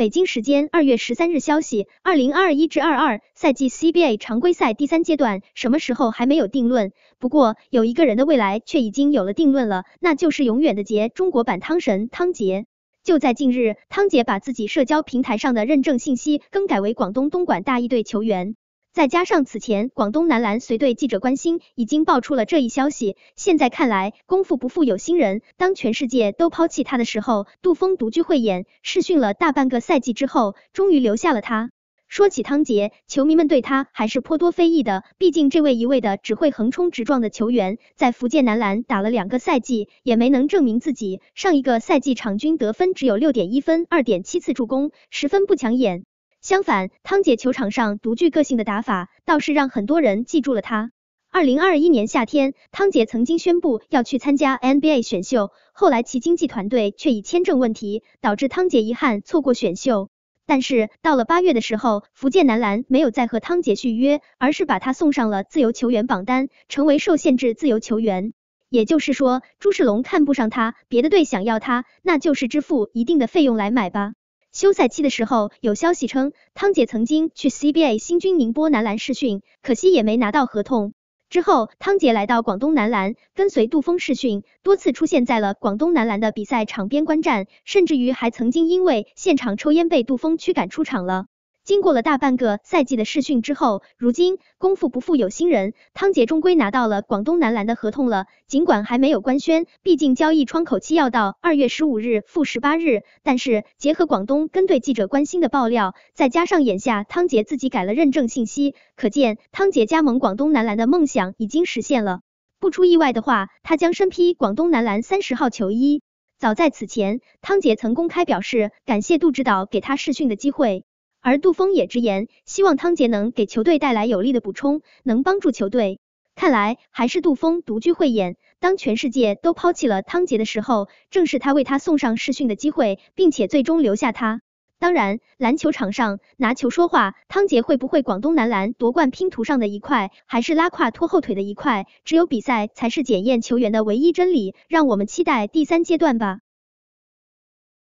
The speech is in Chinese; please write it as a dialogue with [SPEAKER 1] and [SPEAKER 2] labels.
[SPEAKER 1] 北京时间二月十三日消息，二零二一至二二赛季 CBA 常规赛第三阶段什么时候还没有定论？不过，有一个人的未来却已经有了定论了，那就是永远的杰，中国版汤神汤杰。就在近日，汤杰把自己社交平台上的认证信息更改为广东东莞大一队球员。再加上此前广东男篮随队记者关心已经爆出了这一消息，现在看来功夫不负有心人。当全世界都抛弃他的时候，杜峰独具慧眼，试训了大半个赛季之后，终于留下了他。说起汤杰，球迷们对他还是颇多非议的。毕竟这位一味的只会横冲直撞的球员，在福建男篮打了两个赛季，也没能证明自己。上一个赛季场均得分只有六点一分，二点七次助攻，十分不抢眼。相反，汤姐球场上独具个性的打法倒是让很多人记住了她。二零二一年夏天，汤姐曾经宣布要去参加 NBA 选秀，后来其经纪团队却以签证问题导致汤姐遗憾错过选秀。但是到了八月的时候，福建男篮没有再和汤姐续约，而是把她送上了自由球员榜单，成为受限制自由球员。也就是说，朱世龙看不上他，别的队想要他，那就是支付一定的费用来买吧。休赛期的时候，有消息称汤杰曾经去 CBA 新军宁波男篮试训，可惜也没拿到合同。之后，汤杰来到广东男篮，跟随杜峰试训，多次出现在了广东男篮的比赛场边观战，甚至于还曾经因为现场抽烟被杜峰驱赶出场了。经过了大半个赛季的试训之后，如今功夫不负有心人，汤杰终归拿到了广东男篮的合同了。尽管还没有官宣，毕竟交易窗口期要到二月十五日负十八日，但是结合广东跟对记者关心的爆料，再加上眼下汤杰自己改了认证信息，可见汤杰加盟广东男篮的梦想已经实现了。不出意外的话，他将身披广东男篮三十号球衣。早在此前，汤杰曾公开表示感谢杜指导给他试训的机会。而杜峰也直言，希望汤杰能给球队带来有力的补充，能帮助球队。看来还是杜峰独具慧眼。当全世界都抛弃了汤杰的时候，正是他为他送上试训的机会，并且最终留下他。当然，篮球场上拿球说话，汤杰会不会广东男篮夺冠拼图上的一块，还是拉胯拖后腿的一块，只有比赛才是检验球员的唯一真理。让我们期待第三阶段吧。